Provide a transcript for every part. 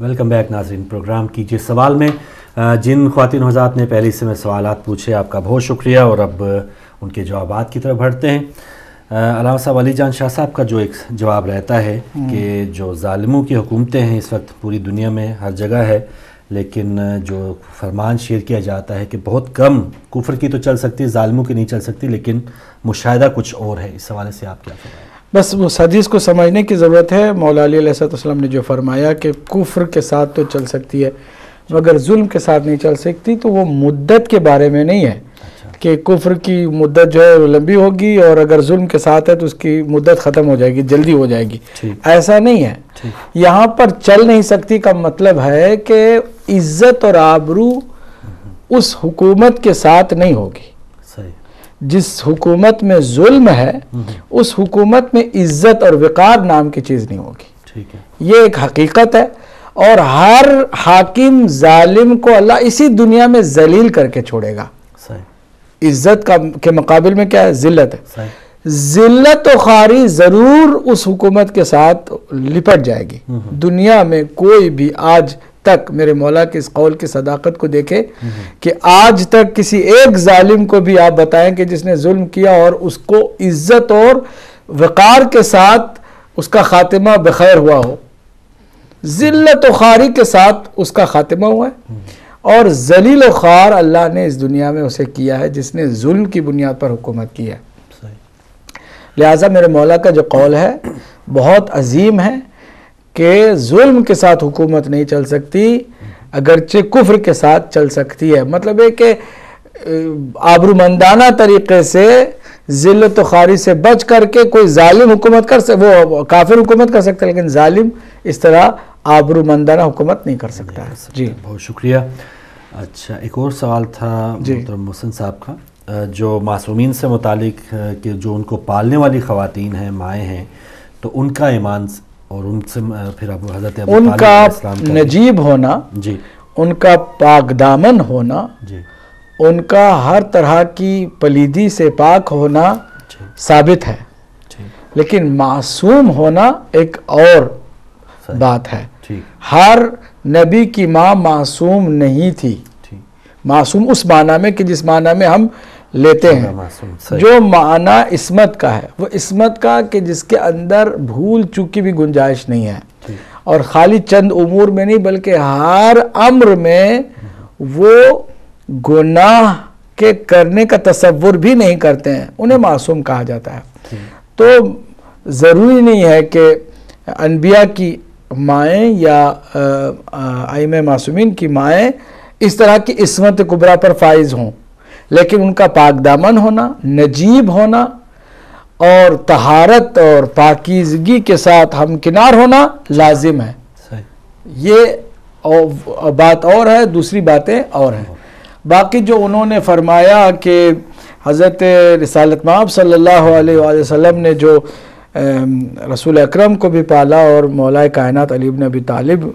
Welcome back नाजरीन programme कीजिए सवाल में जिन खातिन हजात ने पहले से मैं सवाल पूछे आपका बहुत शुक्रिया और अब उनके जवाब की तरफ बढ़ते हैं अलावा साहब अली जान शाह साहब का जो एक जवाब रहता है हम्म। कि जो ालमों की हुकूमतें हैं इस वक्त पूरी दुनिया में हर जगह है लेकिन जो फरमान शेयर किया जाता है कि बहुत कम कुफर की तो चल सकती है ालमों की नहीं चल सकती लेकिन मुशाह कुछ और है इस हवाले से आप क्या फरमाएं बस उस हदीस को समझने की ज़रूरत है मौलाम ने जो फरमाया कि कुफ्र के साथ तो चल सकती है मगर जुल्म के साथ नहीं चल सकती तो वो मुद्दत के बारे में नहीं है अच्छा। कि कुफ्र की मुद्दत जो है लंबी होगी और अगर जुल्म के साथ है तो उसकी मुद्दत ख़त्म हो जाएगी जल्दी हो जाएगी ऐसा नहीं है यहाँ पर चल नहीं सकती का मतलब है कि इज़्ज़त और आबरू हम्म। उस हुकूमत के साथ नहीं होगी जिस हुकूमत में जुल्म है उस हुकूमत में इज्जत और वक़ार नाम की चीज़ नहीं होगी ठीक है ये एक हकीकत है और हर हाकिम जालिम को अल्लाह इसी दुनिया में जलील करके छोड़ेगा इज्जत का के मुकाबले में क्या है जिल्लत है जिल्लत और खारी ज़रूर उस हुकूमत के साथ लिपट जाएगी हम्म। दुनिया में कोई भी आज तक मेरे मौला के इस कौल की सदाकत को देखे हम्म। कि आज तक किसी एक जालिम को भी आप बताएं कि जिसने जुल्म किया और उसको इज्जत और वक़ार के साथ उसका ख़ात्मा बखैर हुआ हो ज़िल्त खारी के साथ उसका ख़ात्मा हुआ है हम्म। और जलील ख़ार अल्लाह ने इस दुनिया में उसे किया है जिसने जुल्म की बुनियाद पर हुकूमत की है लिहाजा मेरे मौला का जो कौल है बहुत अजीम है कि जुल्म के साथ हुकूमत नहीं चल सकती अगरचे कुफ्र के साथ चल सकती है मतलब ये कि आबरूमंदाना तरीके से ज़िल्त खारी से बच करके कोई ालिम हुकूमत कर सक वो काफिर हुकूमत कर सकता है लेकिन ालिम इस तरह आबरूमंदाना हुकूमत नहीं कर सकता जी बहुत शुक्रिया अच्छा एक और सवाल था तो मोहसिन साहब का जो मासूमिन से मुतल के जो उनको पालने वाली ख़वान हैं माएँ हैं तो उनका ईमान और उनसे फिर अब हजरत उनका नजीब होना जी उनका पाकदामन होना जी उनका हर तरह की पलीदी से पाक होना साबित है लेकिन मासूम होना एक और बात है हर नबी की माँ मासूम नहीं थी मासूम उस माना में कि जिस माना में हम लेते हैं जो माना इसमत का है वो इसमत का कि जिसके अंदर भूल चूक की भी गुंजाइश नहीं है और खाली चंद उमूर में नहीं बल्कि हर अम्र में वो गुनाह के करने का तस्वुर भी नहीं करते हैं उन्हें मासूम कहा जाता है तो ज़रूरी नहीं है कि अनबिया की माएँ या आइम मासूमिन की माएँ इस तरह की इसमत कुबरा पर फाइज हों लेकिन उनका पाकदामन होना नजीब होना और तहारत और पाकिजगी के साथ हमकिनार होना लाजिम है ये बात और है दूसरी बातें और हैं बाकी जो उन्होंने फरमाया कि हज़रत रसालत माब सल्लल्लाहु अलैहि वसल्लम ने जो रसूल अकरम को भी पाला और मौलाए कायनत अली अबी तालिब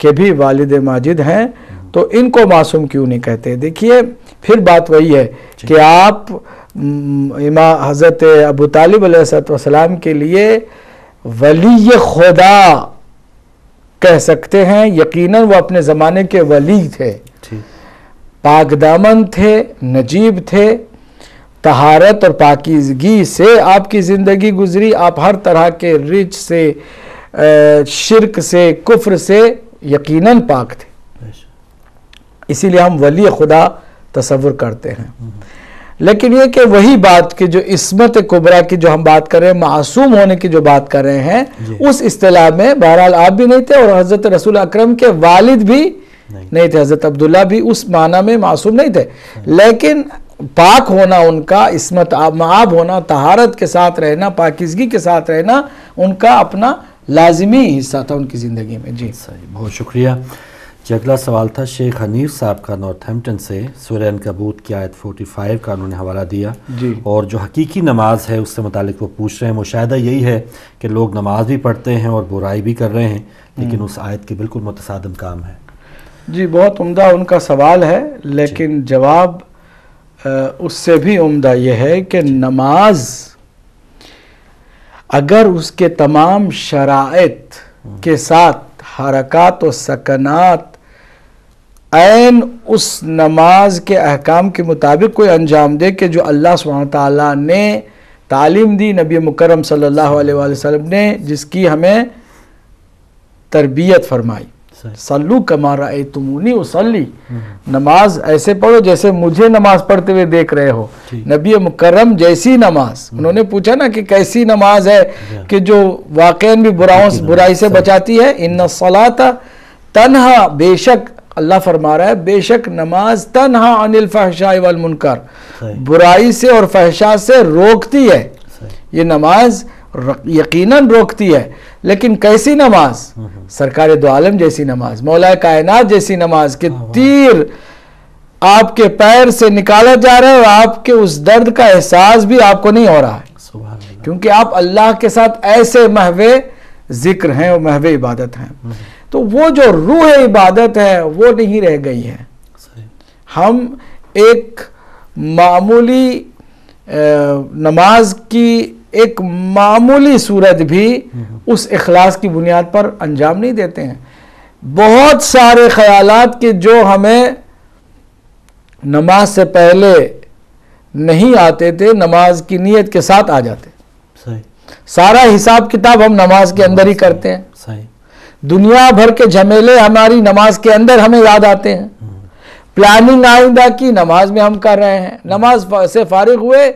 के भी वालिद माजिद हैं तो इनको मासूम क्यों नहीं कहते देखिए फिर बात वही है कि आप इमा हज़रत अबू तालिब सलाम के लिए वली खुदा कह सकते हैं यकीनन वो अपने ज़माने के वली थे पाक दामन थे नजीब थे तहारत और पाकिजगी से आपकी ज़िंदगी गुजरी आप हर तरह के रिच से शिरक से कुफ्र से यकीनन पाक थे इसीलिए हम वली खुदा तस्वुर करते हैं लेकिन ये कि वही बात की जो इसमत कुबरा की जो हम बात कर रहे हैं मासूम होने की जो बात कर रहे हैं उस अतलाह में बहरहाल आप भी नहीं थे और हज़रत रसूल अक्रम के वालिद भी नहीं, नहीं थे हज़रत अब्दुल्ला भी उस माना में मासूम नहीं थे लेकिन पाक होना उनका इसमत आब होना तहारत के साथ रहना पाकिजगी के साथ रहना उनका अपना लाजमी हिस्सा था उनकी ज़िंदगी में जी सही बहुत शुक्रिया जी अगला सवाल था शेख हनीफ साहब का नॉर्थहैम्पटन से सुरैन कबूत की आयत 45 का उन्होंने हवाला दिया जी और जो हकीकी नमाज है उससे मुतालिक वो पूछ रहे हैं मुशाह यही है कि लोग नमाज भी पढ़ते हैं और बुराई भी कर रहे हैं लेकिन हम्म। उस आयत के बिल्कुल मतसादम काम है जी बहुत उम्दा उनका सवाल है लेकिन जवाब उससे भी उम्दा यह है कि नमाज अगर उसके तमाम शराइत हम्म। के साथ हरकत व सकनात ऐन उस नमाज के अहकाम के मुताबिक कोई अंजाम दे के जो अल्लाह सुबह ने तालीम दी नबी मुकरम सल्लल्लाहु अलैहि वसल्लम ने जिसकी हमें तरबियत फरमाई सल्लू कमारा ए तुमूनी उसली हम्म। नमाज ऐसे पढ़ो जैसे मुझे नमाज पढ़ते हुए देख रहे हो नबी मुकरम जैसी नमाज हम्म। उन्होंने पूछा ना कि कैसी नमाज है अच्छा। कि जो वाकई भी बुराओं बुराई से बचाती है इन सलाता तनहा बेशक अल्लाह फरमा रहा है बेशक नमाज तनहा अनिल फहशाई वाल मुनकर बुराई से और फहशा से रोकती है ये नमाज यकीनन रोकती है लेकिन कैसी नमाज हम्म, हम्म। सरकार दो आलम जैसी नमाज मौला कायनात जैसी नमाज के हाँ, हाँ। तीर आपके पैर से निकाला जा रहा है और आपके उस दर्द का एहसास भी आपको नहीं हो रहा है क्योंकि आप अल्लाह के साथ ऐसे महवे जिक्र हैं और महवे इबादत हैं हम्म, तो वो जो रूह इबादत है वो नहीं रह गई है हम एक मामूली नमाज की एक मामूली सूरत भी हम्म। उस अखलास की बुनियाद पर अंजाम नहीं देते हैं बहुत सारे ख्यालात के जो हमें नमाज से पहले नहीं आते थे नमाज की नीयत के साथ आ जाते सारा हिसाब किताब हम नमाज के अंदर ही करते हैं सही दुनिया भर के झमेले हमारी नमाज के अंदर हमें याद आते हैं प्लानिंग आइंदा की नमाज में हम कर रहे हैं नमाज से फारिग हुए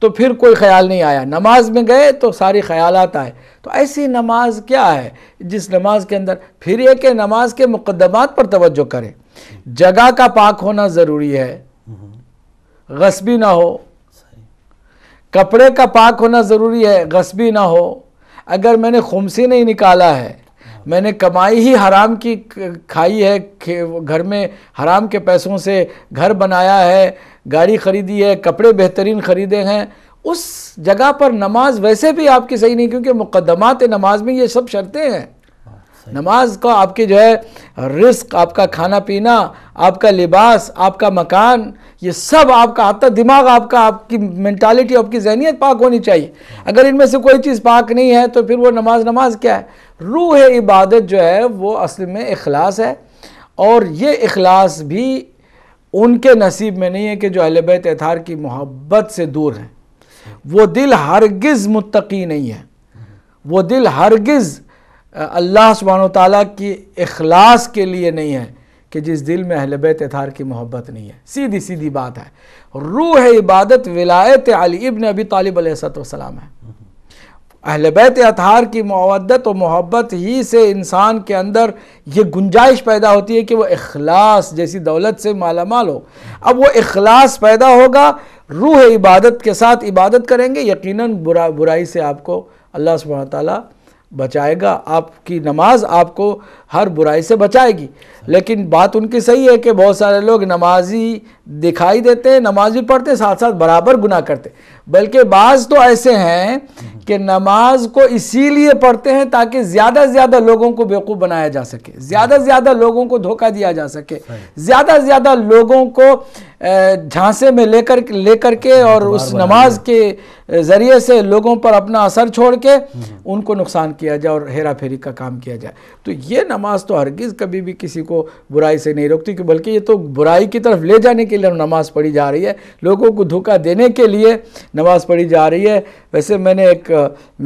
तो फिर कोई ख्याल नहीं आया नमाज में गए तो सारे ख्याल आए तो ऐसी नमाज क्या है जिस नमाज के अंदर फिर ये कि नमाज के मुकदमात पर तवज्जो करें जगह का पाक होना ज़रूरी है गस्बी ना हो कपड़े का पाक होना ज़रूरी है गस्बी ना हो अगर मैंने खुमसी नहीं निकाला है मैंने कमाई ही हराम की खाई है घर में हराम के पैसों से घर बनाया है गाड़ी ख़रीदी है कपड़े बेहतरीन ख़रीदे हैं उस जगह पर नमाज वैसे भी आपकी सही नहीं क्योंकि मुकदमात नमाज में ये सब शर्तें हैं नमाज का आपके जो है रिस्क आपका खाना पीना आपका लिबास आपका मकान ये सब आपका आता दिमाग आपका आपकी मैंटालिटी आपकी जहनीत पाक होनी चाहिए अगर इनमें से कोई चीज़ पाक नहीं है तो फिर वो नमाज नमाज क्या है रूह है इबादत जो है वो असल में अखलास है और ये अखलास भी उनके नसीब में नहीं है कि जो अलब तथार की मोहब्बत से दूर हैं वो दिल हरगज़ मुतकी नहीं है वो दिल हरगज़ अल्लाह सुबहान तला की अखलास के लिए नहीं है कि जिस दिल में अहल बैत की मोहब्बत नहीं है सीधी सीधी बात है रूह इबादत विलायत अली इबन अभी तालिब सलाम है अहल बैत की मवदत और मोहब्बत ही से इंसान के अंदर ये गुंजाइश पैदा होती है कि वह अखलास जैसी दौलत से माला माल हो अब वह अखलास पैदा होगा रूह इबादत के साथ इबादत करेंगे यक़ीन बुरा बुराई से आपको अल्लाह सुबह ताली बचाएगा आपकी नमाज आपको हर बुराई से बचाएगी लेकिन बात उनकी सही है कि बहुत सारे लोग नमाजी दिखाई देते हैं नमाज भी पढ़ते साथ साथ बराबर गुनाह करते बल्कि बाज तो ऐसे हैं कि नमाज को इसीलिए पढ़ते हैं ताकि ज़्यादा से ज़्यादा लोगों को बेवकूफ़ बनाया जा सके ज़्यादा से ज़्यादा लोगों को धोखा दिया जा सके ज़्यादा से ज़्यादा लोगों को झांसे में लेकर लेकर के और उस नमाज के ज़रिए से लोगों पर अपना असर छोड़ के हम्म। उनको नुकसान किया जाए और हेरा फेरी का काम किया जाए तो ये नमाज तो हरगिज़ कभी भी किसी को को बुराई से नहीं रोकती क्यों बल्कि ये तो बुराई की तरफ ले जाने के लिए नमाज़ पढ़ी जा रही है लोगों को धोखा देने के लिए नमाज़ पढ़ी जा रही है वैसे मैंने एक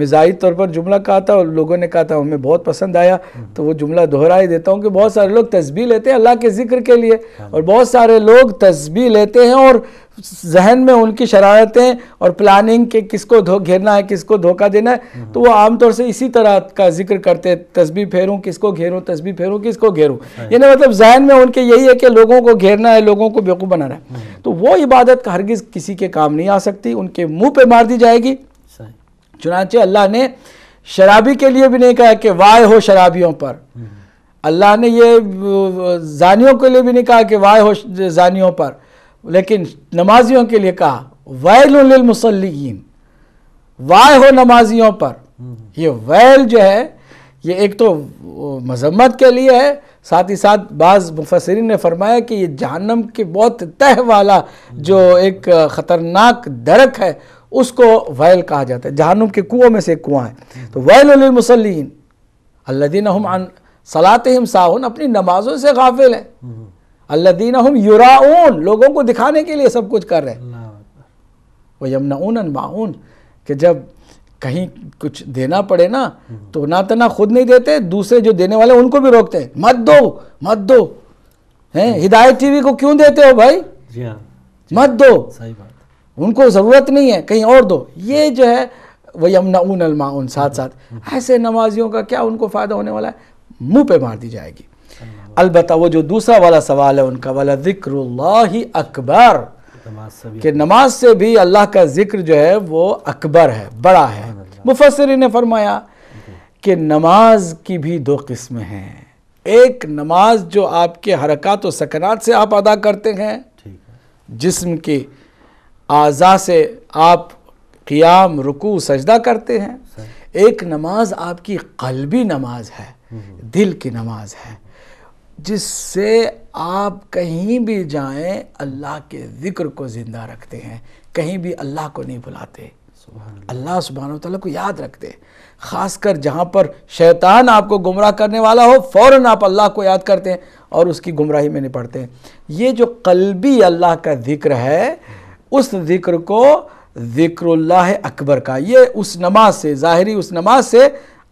मिजाही तौर पर जुमला कहा था और लोगों ने कहा था हमें बहुत पसंद आया हम्म। तो वो जुमला दोहरा ही देता हूँ कि बहुत सारे लोग तस्बी लेते हैं अल्लाह के ज़िक्र के लिए हाँ। और बहुत सारे लोग तस्बी लेते हैं और जहन में उनकी शरारतें और प्लानिंग के किसको धो घेरना है किसको धोखा देना है हम्म। तो वो आमतौर से इसी तरह का जिक्र करते हैं तस्बी फेरूँ किसको घेरूँ तस्बी फेरूँ किसको घेरूँ हाँ। यानी मतलब जहन में उनके यही है कि लोगों को घेरना है लोगों को बेवकूफ़ बनाना है हम्म। तो वो इबादत हरगिज़ किसी के काम नहीं आ सकती उनके मुँह पर मार दी जाएगी चुनाचे अल्लाह ने शराबी के लिए भी नहीं कहा कि वाय हो शराबियों पर हम्म। अल्लाह ने ये जानियों के लिए भी नहीं कहा कि वाय हो जानियों पर लेकिन नमाजियों के लिए कहा वैल मुसलिन वाय हो नमाजियों पर हम्म। ये वैल जो है ये एक तो मजम्मत के लिए है साथ ही साथ बाज़ मुफसरिन ने फरमाया कि ये जहनम के बहुत तह वाला जो एक ख़तरनाक दरक है उसको वैल कहा जाता है जहनम के कुओं में से एक कुआं है तो वैल मुसलिन अल्लादीन हम सलात हम साहन अपनी नमाजों से गाफिल है हम्म। अल्लादीन हम युराउन लोगों को दिखाने के लिए सब कुछ कर रहे हैं वो यमनाउन माउन कि जब कहीं कुछ देना पड़े ना हम्म। तो ना तो ना खुद नहीं देते दूसरे जो देने वाले उनको भी रोकते हैं मत दो मत दो हैं हम्म। हिदायत टीवी को क्यों देते हो भाई जी हाँ मत दो सही बात उनको ज़रूरत नहीं है कहीं और दो ये जो है वह यमनाउन अलमाउन साथ साथ हम्म। ऐसे नमाजियों का क्या उनको फ़ायदा होने वाला है मुंह पे मार दी जाएगी अलबत् वो जो दूसरा वाला सवाल है उनका वाला ज़िक्र अकबर कि नमाज से भी अल्लाह का ज़िक्र जो है वो अकबर है बड़ा है मुफसरी ने फरमाया कि नमाज की भी दो किस्में हैं एक नमाज जो आपके हरकत व सकनात से आप अदा करते हैं जिसम के आज़ा से आप क़ियाम रुकू सजदा करते हैं एक नमाज आपकी कलबी नमाज है हम्म। दिल की नमाज है जिससे आप कहीं भी जाएं अल्लाह के ज़िक्र को ज़िंदा रखते हैं कहीं भी अल्लाह को नहीं भुलाते अल्लाह सुबहान तला को याद रखते खासकर जहाँ पर शैतान आपको गुमराह करने वाला हो फ़ौर आप अल्लाह को याद करते हैं और उसकी गुमराही में निपटते हैं ये जो कलबी अल्लाह का ज़िक्र है उस ज़िक्र को ज़िक्रल्ला अकबर का ये उस नमाज से ज़ाहरी उस नमाज से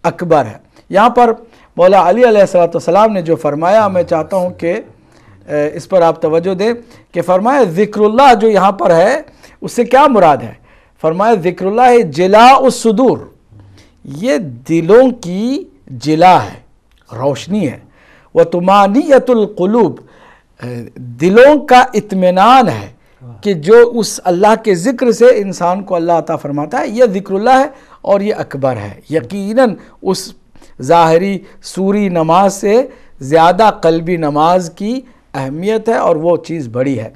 अकबर है यहाँ पर मौला अली सलाम ने जो फरमाया मैं चाहता हूँ कि इस पर आप तवज्जो दें कि फरमाया ज़िक्रल्ला जो यहाँ पर है उससे क्या मुराद है फरमाया ज़िक्रुल्लाह है जिला उसदूर ये दिलों की जिला है रोशनी है व तुमानियतुल्कलूब दिलों का इतमान है कि जो उस अल्लाह के ज़िक्र से इंसान को अल्लाह अता फरमाता है यह ज़िक्रुल्लाह है और ये अकबर है यकीनन उस ज़ाहरी सूरी नमाज से ज़्यादा कलबी नमाज की अहमियत है और वो चीज़ बड़ी है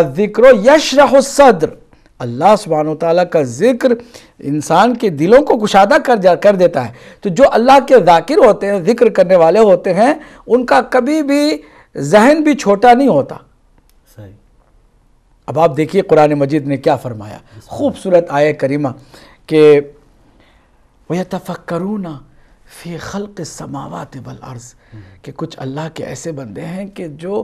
अज़िक्र यशरसद्र अल्लाह सुबहान ताली का ज़िक्र इंसान के दिलों को कुशादा कर जा कर देता है तो जो अल्लाह के जाकिर होते हैं ज़िक्र करने वाले होते हैं उनका कभी भी जहन भी छोटा नहीं होता अब आप देखिए कुरान मजीद ने क्या फरमाया खूबसूरत आय करीमा के वह ना फ़ी के समावत बल अर्ज़ कि कुछ अल्लाह के ऐसे बंदे हैं कि जो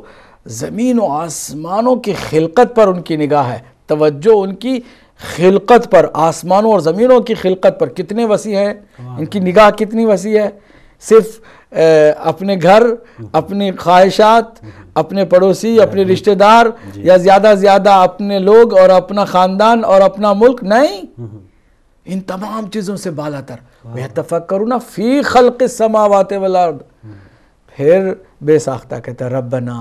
ज़मीन व आसमानों की खिलकत पर उनकी निगाह है तवज्जो उनकी खिलकत पर आसमानों और ज़मीनों की खिलकत पर कितने वसी हैं इनकी निगाह कितनी वसी है सिर्फ अपने घर अपनी ख्वाहिशात अपने पड़ोसी अपने रिश्तेदार या ज़्यादा ज़्यादा अपने लोग और अपना ख़ानदान और अपना मुल्क नहीं हम्म, हम्म। इन तमाम चीज़ों से बालातर मैं तफक करूँ ना फ़ी खल समावाते वलार्द हम्म। फिर बेसाख्ता कहता रबना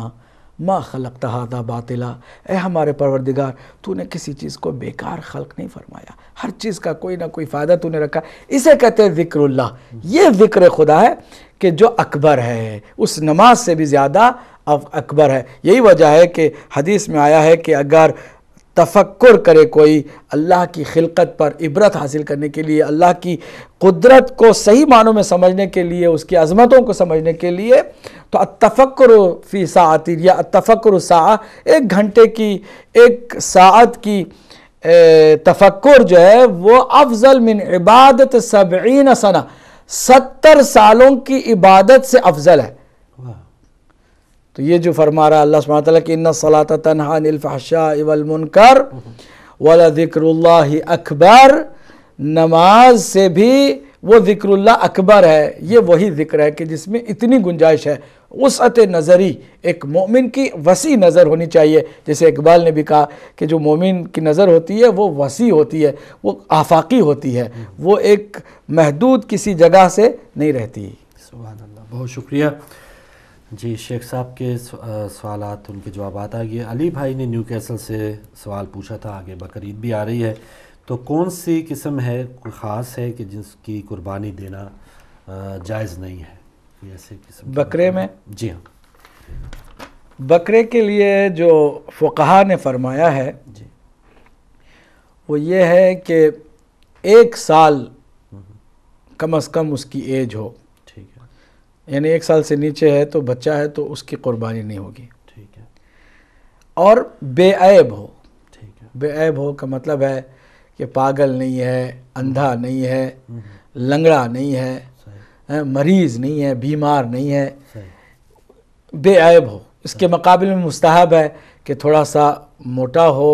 माँ खलक तहादा बातिला ए हमारे परवरदिगार तूने किसी चीज़ को बेकार खलक नहीं फरमाया हर चीज़ का कोई ना कोई फ़ायदा तूने रखा इसे कहते हैं जिक्रल्ला ये ज़िक्र खुदा है कि जो अकबर है उस नमाज से भी ज़्यादा अकबर है यही वजह है कि हदीस में आया है कि अगर तफक्र करे कोई अल्लाह की खिलकत पर इबरत हासिल करने के लिए अल्लाह की कुदरत को सही मानों में समझने के लिए उसकी अजमतों को समझने के लिए तो अतफ़क्र फ़ी सातिर या अतफ़क्र सा एक घंटे की एक सात की तफक्र जो है वो अफजल मिन इबादत सबीन सना सत्तर सालों की इबादत से अफजल है तो ये जो फरमा रहा अल्लाह सुबह तला कि इन्ना सलात तनहा निलफाशा इवलमुनकर वाला ज़िक्रुल्ला अकबर नमाज से भी वो ज़िक्रुल्ला अकबर है ये वही ज़िक्र है कि जिसमें इतनी गुंजाइश है उसत नज़री एक मोमिन की वसी नज़र होनी चाहिए जैसे इकबाल ने भी कहा कि जो मोमिन की नज़र होती है वो वसी होती है वो आफाकी होती है वो एक महदूद किसी जगह से नहीं रहती बहुत शुक्रिया जी शेख साहब के सवाल उनके जवाब आ गए अली भाई ने न्यू कैसल से सवाल पूछा था आगे बकरीद भी आ रही है तो कौन सी किस्म है ख़ास है कि जिसकी कुर्बानी देना जायज़ नहीं है ऐसे किस्म बकरे में जी हाँ बकरे के लिए जो फकहा ने फरमाया है जी वो ये है कि एक साल हम्म। कम अज़ कम उसकी एज हो यानी एक साल से नीचे है तो बच्चा है तो उसकी कुर्बानी नहीं होगी ठीक है और बेऐब हो ठीक है बेऐब हो का मतलब है कि पागल नहीं है अंधा हम्म। नहीं है हम्म। लंगड़ा नहीं है मरीज़ नहीं है बीमार नहीं है बेऐब हो इसके मुकाबले में मुस्ताहब है कि थोड़ा सा मोटा हो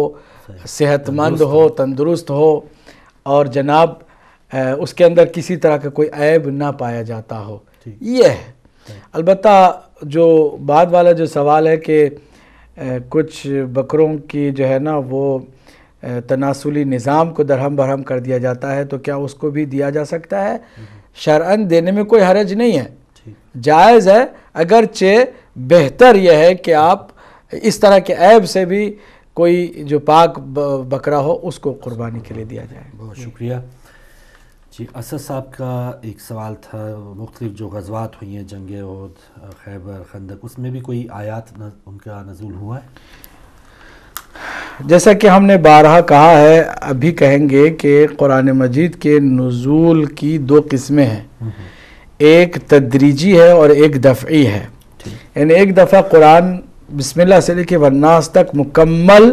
सेहतमंद हो तंदुरुस्त हो और जनाब उसके अंदर किसी तरह का कोई ऐब ना पाया जाता हो ये है अलबत् जो बाद वाला जो सवाल है कि कुछ बकरों की जो है ना वो तनासुली निज़ाम को दरहम बरहम कर दिया जाता है तो क्या उसको भी दिया जा सकता है शरअन देने में कोई हरज नहीं है जायज़ है अगरचे बेहतर यह है कि आप इस तरह के ऐब से भी कोई जो पाक बकरा हो उसको कुर्बानी के लिए दिया जाए बहुत शुक्रिया जी असद साहब का एक सवाल था मुख्तलिफ जो गजवात हुई हैं जंग खैबर खंदक उसमें भी कोई आयात न, उनका नजूल हुआ है जैसा कि हमने बारहा कहा है अभी कहेंगे कि कुरान मजीद के नज़ूल की दो किस्में हैं हम्म। एक तदरीजी है और एक दफ़ी है यानी एक दफ़ा कुरान बिस्मिल्लाह से लेके वन्नास तक मुकम्मल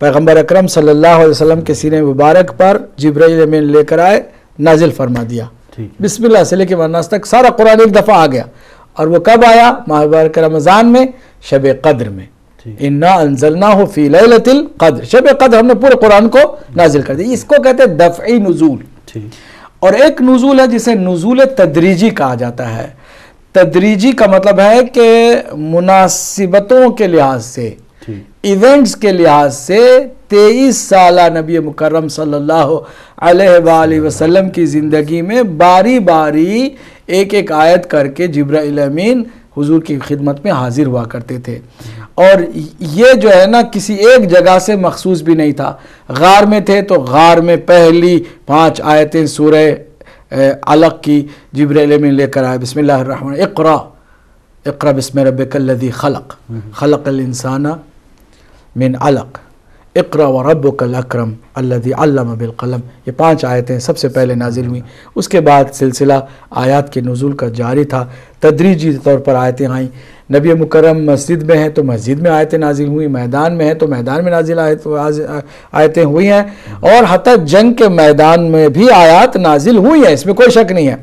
पैगम्बर अक्रम सल्लल्लाहु अलैहि वसल्लम के सीने मुबारक पर जबरा अमीन लेकर आए नाजिल फरमा दिया बिस्मिल्लाह से लेके वरनास तक सारा कुरान एक दफ़ा आ गया और वो कब आया माहबारक रमज़ान में शब कद्र में इन्ना अनजलना हो फ़ी लतिल कद्र शब कद्र हमने पूरे कुरान को नाजिल कर दिया इसको कहते हैं दफ़ी नज़ूल और एक नज़ूल है जिसे नज़ूल तदरीजी कहा जाता है तदरीजी का मतलब है कि मुनासिबतों के लिहाज से इवेंट्स के लिहाज से तेईस साल नबी मुकरम सल्लल्लाहु की ज़िंदगी में बारी बारी एक एक आयत करके जबरामीन हुजूर की खिदमत में हाजिर हुआ करते थे और ये जो है ना किसी एक जगह से मखसूस भी नहीं था गार में थे तो गार में पहली पांच आयतें सूर अलग की जबरामीन लेकर आए बसमिल्लर इकर इकर बसम रबी खलक हम्म। खलक इंसाना मिन अलक इकरा व रब अक्रम अल्लाम बिलकलम ये पांच आयतें सबसे पहले नाजिल हुई उसके बाद सिलसिला आयात के नज़ुल का जारी था तदरीजी तौर पर आयतें आईं नबी मुकरम मस्जिद में हैं तो मस्जिद में आयतें नाजिल हुई मैदान में हैं तो मैदान में नाजिल आयत आयतें हुई हैं और हत जंग के मैदान में भी आयात नाजिल हुई हैं इसमें कोई शक नहीं है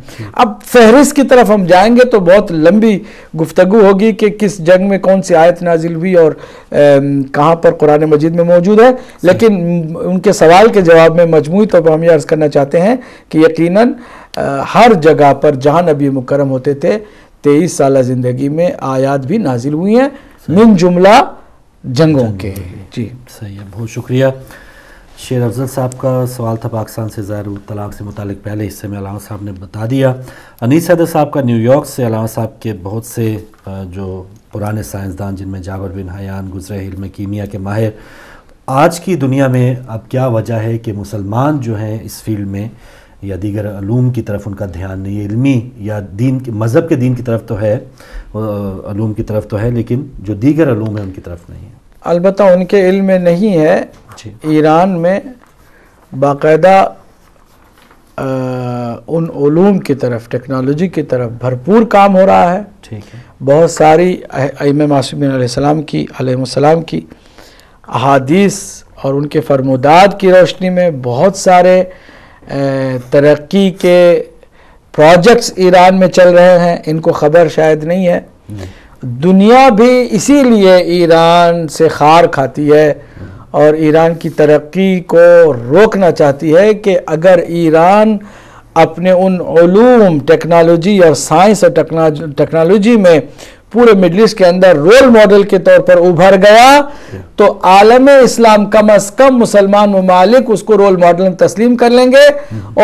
अब फहरिस्त की तरफ हम जाएंगे तो बहुत लंबी गुफ्तु होगी कि किस जंग में कौन सी आयत नाजिल हुई और कहाँ पर कुरान मजिद में मौजूद है लेकिन उनके सवाल के जवाब में मजमू तो हम यह अर्ज़ करना चाहते हैं कि यक़ीन हर जगह पर जहाँ नबी मुकरम होते थे तेईस साल ज़िंदगी में आयात भी नाजिल हुई हैं मिन जुमला जंगों जंग के जी सही है बहुत शुक्रिया शेर अफजल साहब का सवाल था पाकिस्तान से ज़ाहिर तलाक से मुतल पहले हिस्से में अलावा साहब ने बता दिया अनीस सदर साहब का न्यूयॉर्क से अलावा साहब के बहुत से जो पुराने साइंसदान जिनमें जावर बिन हयान गुजरे हिल कीमिया के माहिर आज की दुनिया में अब क्या वजह है कि मुसलमान जो हैं इस फील्ड में या दीगर अलूम की तरफ उनका ध्यान नहीं है इलमी या दीन के मज़हब के दीन की तरफ तो है अलूम की तरफ तो है लेकिन जो दीगर अलूम है उनकी तरफ नहीं है अलबत् उनके इल्म में नहीं है ईरान में बाकायदा उन उलूम की तरफ टेक्नोलॉजी की तरफ भरपूर काम हो रहा है ठीक है बहुत सारी अम मासूमिन की आलम की अहादीस और उनके फरमोदाद की रोशनी में बहुत सारे तरक्की के प्रोजेक्ट्स ईरान में चल रहे हैं इनको खबर शायद नहीं है दुनिया भी इसीलिए ईरान से खार खाती है और ईरान की तरक्की को रोकना चाहती है कि अगर ईरान अपने उन उनूम टेक्नोलॉजी और साइंस और टेक्नोलॉजी में पूरे मिडल ईस्ट के अंदर रोल मॉडल के तौर पर उभर गया तो आलम इस्लाम कम अज कम मुसलमान ममालिक उसको रोल मॉडल में तस्लीम कर लेंगे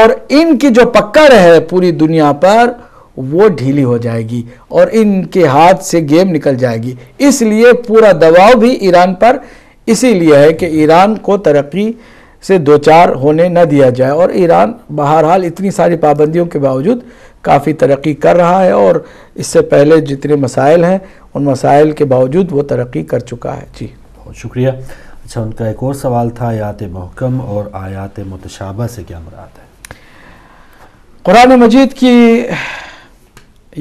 और इनकी जो पक्का है पूरी दुनिया पर वो ढीली हो जाएगी और इनके हाथ से गेम निकल जाएगी इसलिए पूरा दबाव भी ईरान पर इसीलिए है कि ईरान को तरक्की से दो चार होने न दिया जाए और ईरान बहरहाल इतनी सारी पाबंदियों के बावजूद काफ़ी तरक्की कर रहा है और इससे पहले जितने मसाइल हैं उन मसाइल के बावजूद वो तरक्की कर चुका है जी बहुत शुक्रिया अच्छा उनका एक और सवाल था आयात महकम और आयात मतशाबा से क्या मुराद है कुरान मजीद की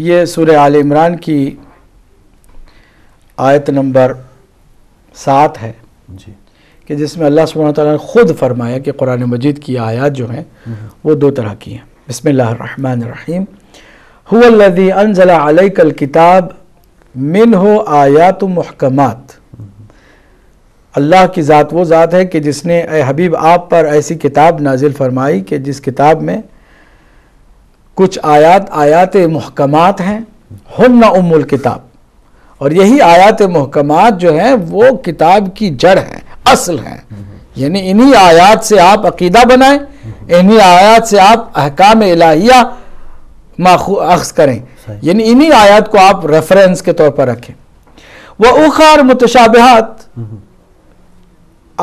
ये सूर आल इमरान की आयत नंबर सात है जी कि जिसमें अल्लाह सुबह ने ख़ुद फरमाया कि कुरान मजीद की आयात जो हैं हम्म। वो दो तरह की हैं बसमीम हुदी किताब मिन हो आयात महकमात अल्लाह की ज़ात वो ज़ात है कि जिसने ए हबीब आप पर ऐसी किताब नाजिल फरमाई कि जिस किताब में कुछ आयात आयात महकमात हैं हन उमुल किताब और यही आयात महकमात जो हैं वो किताब की जड़ है असल है यानी इन्हीं आयात से आप अकीदा बनाएं इन्हीं आयात से आप अहकाम इलाहिया अख्ज करें यानी इन्हीं आयात को आप रेफरेंस के तौर पर रखें वह उखार मुतशाबहत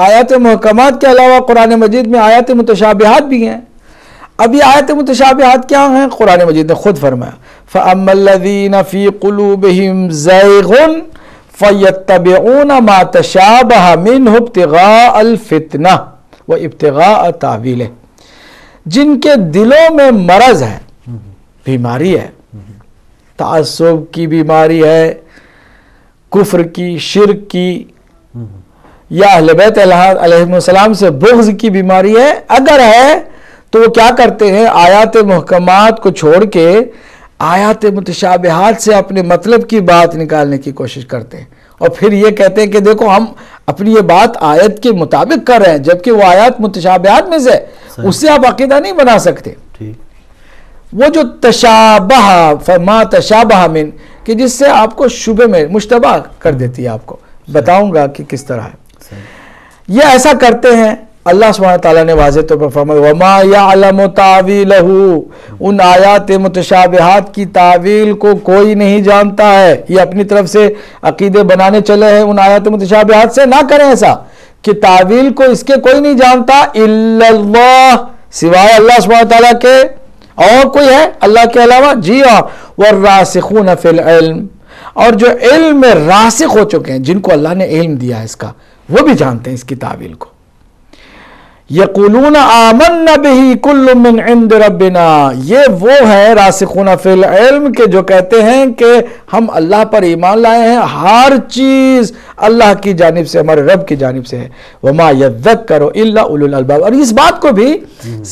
आयत महकाम के अलावा कुरान मजीद में आयत मुतशाबहत भी हैं अब ये आयत मुतशाबहत क्या हैं कुरान मजीद ने खुद फरमाया फ़मल्लिन फ़ी कलूबहम जैगुन फ़ैतबन मातशाबह मिन हब्तगा अलफितना व इब्तगा तावील जिनके दिलों में मरज है हम्म। बीमारी है हम्म। तासुब की बीमारी है कुफर की शिर की हम्म। या से बुग्ज की बीमारी है अगर है तो वो क्या करते हैं आयात महकमात को छोड़ के आयात मतशाबहत से अपने मतलब की बात निकालने की कोशिश करते हैं और फिर ये कहते हैं कि देखो हम अपनी ये बात आयत के मुताबिक कर रहे हैं जबकि वो आयत मुतशाबयात में से उससे आप अकीदा नहीं बना सकते वो जो तशाबाह फरमा तशाबाह मिन कि जिससे आपको शुबे में मुशतबा कर देती है आपको बताऊंगा कि किस तरह है यह ऐसा करते हैं अल्लाह सुबह ने वाज तौर पर फरमा उन आयात मुतशाबहत की तावील को कोई नहीं जानता है ये अपनी तरफ से अकीदे बनाने चले हैं उन आयात मुतशाबहत से ना करें ऐसा कि तावील को इसके कोई नहीं जानता इल्लल्लाह सिवाय अल्लाह सुबह ताली के और कोई है अल्लाह के अलावा जी हाँ वर्रासिखून फिल इल्म और जो इल्म में रासिक हो चुके हैं जिनको अल्लाह ने इल्म दिया है इसका वो भी जानते हैं इसकी तावील को यकुलून आमन नबी कुल्लुमिन इंद रबिना ये वो है रासिकुना फिल इल्म के जो कहते हैं कि हम अल्लाह पर ईमान लाए हैं हर चीज़ अल्लाह की जानब से हमारे रब की जानब से है वमा यदक करो अल्लाबाब और इस बात को भी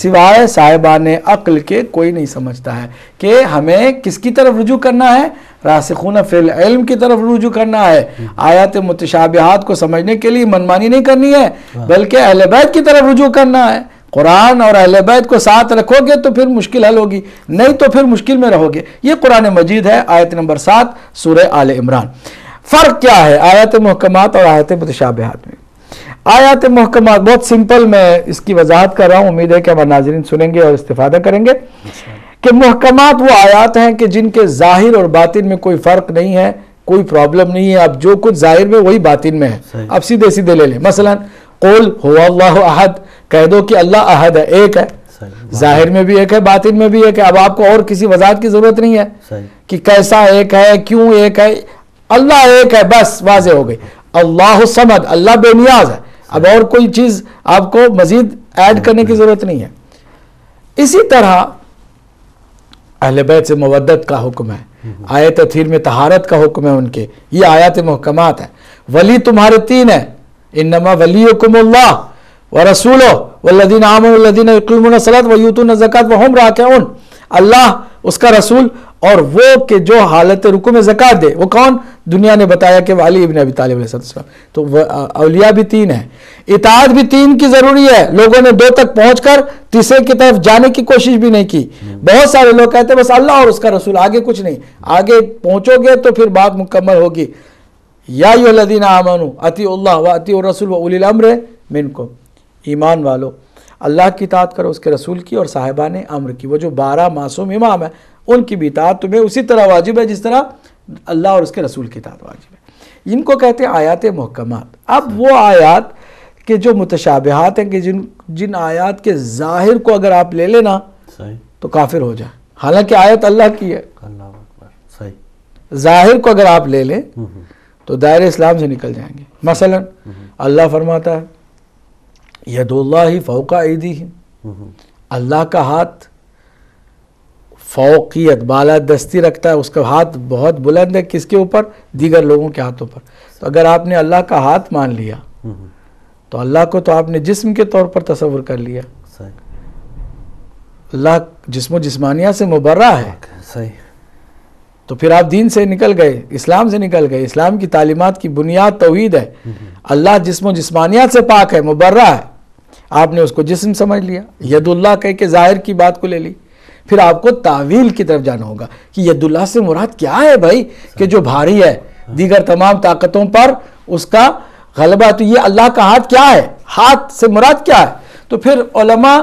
सिवाय साहिबान अक्ल के कोई नहीं समझता है कि हमें किसकी तरफ रुजू करना है रासखून फिल इल्म की तरफ रुजू करना है आयात मुतशाबिहात को समझने के लिए मनमानी नहीं करनी है हाँ। बल्कि अहल बैत की तरफ रुजू करना है कुरान और अहल बैत को साथ रखोगे तो फिर मुश्किल हल होगी नहीं तो फिर मुश्किल में रहोगे ये कुरान मजीद है आयत नंबर सात सूर्य आल इमरान फ़र्क क्या है आयत महकमत और आयत मुतशाबिहात में आयात महकमत बहुत सिंपल मैं इसकी वजाहत कर रहा हूँ उम्मीद है कि हमारे नाजरन सुनेंगे और इस्तेफादा करेंगे कि महकमात वो आयात हैं कि जिनके ज़ाहिर और बातिन में कोई फ़र्क नहीं है कोई प्रॉब्लम नहीं है अब जो कुछ ज़ाहिर में वही बातिन में है अब सीधे सीधे ले लें मसलन कोल हो अल्लाह अहद कह दो कि अल्लाह अहद है एक है जाहिर में भी एक है बातिन में भी एक है अब आपको और किसी वजाहत की ज़रूरत नहीं है कि कैसा एक है क्यों एक है अल्लाह एक है बस वाजे हो गई अल्लाह समद अल्लाह बेनियाज है अब और कोई चीज़ आपको मज़ीद ऐड करने की ज़रूरत नहीं है इसी तरह अहले बैत से मवदत का हुक्म है आयत अथीर में तहारत का हुक्म है उनके ये आयत महकमात है वली तुम्हारे तीन है इन नमा वली हुकुम्ला व रसूल वल्लिन आमदीन सलात व यूतन जक़ात व हम राक उन अल्लाह उसका रसूल और वो के जो हालत रुको में जक़ात दे वो कौन दुनिया ने बताया कि वाली इबन अबी तालब तो अलिया भी तीन है इताद भी तीन की ज़रूरी है लोगों ने दो तक पहुंचकर तीसरे की तरफ जाने की कोशिश भी नहीं की बहुत सारे लोग कहते बस अल्लाह और उसका रसूल आगे कुछ नहीं आगे पहुंचोगे तो फिर बात मुकम्मल होगी या लदीना आमनु अति अल्लाह व अति रसूल व उलिल अम्र मिनको ईमान वालो अल्लाह की तात करो उसके रसूल की और साहिबा ने अम्र की वो जो बारह मासूम इमाम है उनकी भी इतात तुम्हें उसी तरह वाजिब है जिस तरह अल्लाह और उसके रसूल की इतात वाजिब है इनको कहते हैं आयात महकमत अब वो आयात के जो मुतशाबहत हैं कि जिन जिन आयात के ज़ाहिर को अगर आप ले लेना तो काफिर हो जाए हालांकि आयत अल्लाह की है ज़ाहिर को अगर आप ले लें हम्म, हम्म। तो दायरे इस्लाम से निकल जाएंगे मसलन हम्म, अल्लाह फरमाता है यदुल्ला ही फ़ौका ईदी ही अल्लाह का हाथ फ़ौकियत बाला दस्ती रखता है उसका हाथ बहुत बुलंद है किसके ऊपर दीगर लोगों के हाथों पर तो अगर आपने अल्लाह का हाथ मान लिया तो अल्लाह को तो आपने जिस्म के तौर पर तस्वर कर लिया अल्लाह जिसमो जिस्मानिया से मुबर्रा है सही तो फिर आप दीन से निकल गए इस्लाम से निकल गए इस्लाम की तालीमत की बुनियाद तोहद है अल्लाह जिसम जिस्मानियात से पाक है मुबर्रा है आपने उसको जिस्म समझ लिया यदुल्ला कह के ज़ाहिर की बात को ले ली फिर आपको तावील की तरफ जाना होगा कि यदुल्ला से मुराद क्या है भाई कि जो भारी है दीगर तमाम ताकतों पर उसका गलबा तो ये अल्लाह का हाथ क्या है हाथ से मुराद क्या है तो फिर ओलमा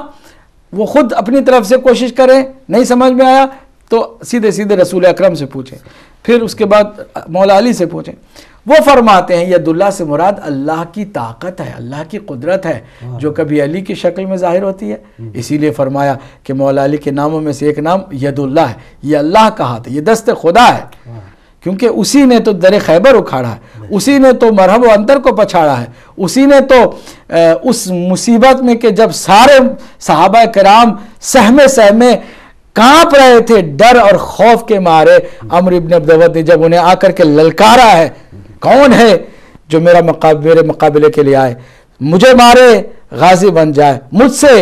वो खुद अपनी तरफ से कोशिश करें नहीं समझ में आया तो सीधे सीधे रसूल अक्रम से पूछें फिर उसके बाद मौला अली से पूछें वो फरमाते हैं यदुल्ला से मुराद अल्लाह की ताकत है अल्लाह की कुदरत है हाँ। जो कभी अली की शक्ल में ज़ाहिर होती है हम्म। इसीलिए फरमाया कि मौला अली के नामों में से एक नाम यदुल्ला है ये अल्लाह का हाथ है ये दस्त खुदा है हाँ। क्योंकि उसी ने तो दर खैबर उखाड़ा है उसी ने तो मरहब अंतर को पछाड़ा है उसी ने तो आ, उस मुसीबत में कि जब सारे सहाबा कराम सहमे सहमे कांप रहे थे डर और खौफ के मारे हम्म। अमर इबन अब्दवत ने जब उन्हें आकर के ललकारा है हम्म। कौन है जो मेरा मकाब मेरे मुकाबले के लिए आए मुझे मारे गाजी बन जाए मुझसे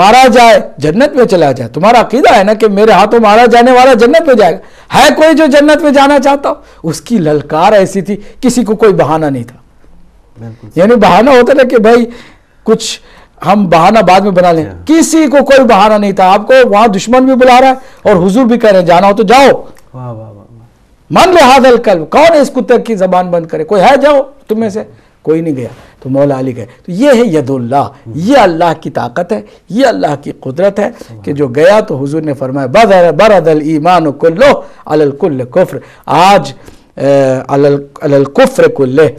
मारा जाए जन्नत में चला जाए तुम्हारा अकीदा है ना कि मेरे हाथों मारा जाने वाला जन्नत में जाएगा है कोई जो जन्नत में जाना चाहता हो उसकी ललकार ऐसी थी किसी को कोई बहाना नहीं था यानी बहाना होता था कि भाई कुछ हम बहाना बाद में बना लें किसी को कोई बहाना नहीं था आपको वहां दुश्मन भी बुला रहा है और हुजूर भी कह रहे हैं जाना हो तो जाओ वाह वाह मन लो हादल कल कौन है इस कुत्ते की जबान बंद करे कोई है जाओ तुम में से कोई नहीं गया तो मौला अली गए तो ये है यदुल्ला ये अल्लाह की ताकत है ये अल्लाह की कुदरत है कि जो गया तो हुजूर ने फरमाया बदर बरदल ईमान कुल्लो अलकुल्ल कुफ्र आज अलकुफ्र कुल्ले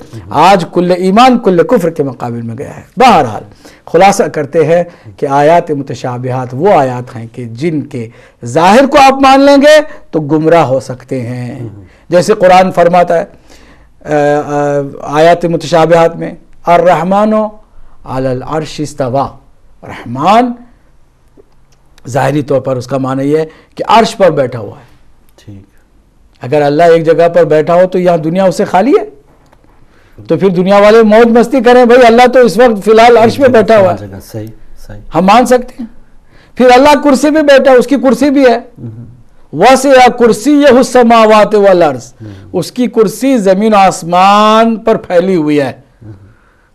आज कुल्ले ईमान कुल्ल कुफ्र के मुकाबले में गया है बहरहाल खुलासा करते हैं कि आयात मुतशाबिहात वो आयात हैं कि जिनके ज़ाहिर को आप मान लेंगे तो गुमराह हो सकते हैं जैसे कुरान फरमाता है आयात मुतशाबिहात में और रहमानो आल अरश इस्तवा रहमान ज़ाहरी तौर पर उसका माना यह है कि अर्श पर बैठा हुआ है ठीक अगर अल्लाह एक जगह पर बैठा हो तो यहाँ दुनिया उसे खाली है तो फिर दुनिया वाले मौज मस्ती करें भाई अल्लाह तो इस वक्त फिलहाल अर्श पे बैठा हुआ है सही सही हम मान सकते हैं फिर अल्लाह कुर्सी पे बैठा है उसकी कुर्सी भी है हम्म। वस या कुर्सी यह समावात वर्स हम्म। उसकी कुर्सी जमीन आसमान पर फैली हुई है हम्म।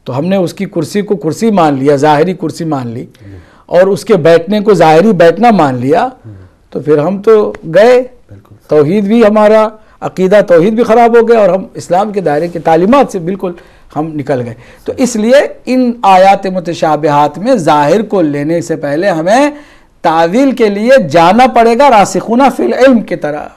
तो हमने उसकी कुर्सी को कुर्सी मान लिया ज़ाहरी कुर्सी मान ली और उसके बैठने को ज़ाहरी बैठना मान लिया तो फिर हम तो गए तोहहीद भी हमारा अकीदा तोहद भी ख़राब हो गया और हम इस्लाम के दायरे की तालीमत से बिल्कुल हम निकल गए तो इसलिए इन आयात मतशाबहत में ज़ाहिर को लेने से पहले हमें तावील के लिए जाना पड़ेगा रासिकुना फिल इल्म की तरह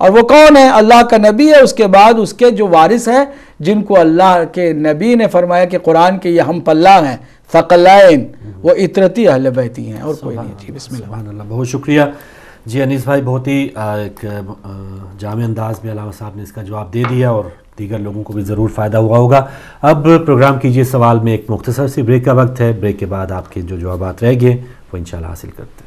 और वो कौन है अल्लाह का नबी है उसके बाद उसके जो वारिस हैं जिनको अल्लाह के नबी ने फरमाया कि कुरान के ये हम पल्ला हैं फ़कलाइन वो इतरती अहल बहती हैं और कोई नहीं जी बिस्मिल्लाह बहुत शुक्रिया जी अनीस भाई बहुत ही एक जाम अंदाज में अलावा साहब ने इसका जवाब दे दिया और दीगर लोगों को भी ज़रूर फ़ायदा हुआ होगा अब प्रोग्राम कीजिए सवाल में एक मुख्तसर सी ब्रेक का वक्त है ब्रेक के बाद आपके जो जवाब रह गए वो इन हासिल करते हैं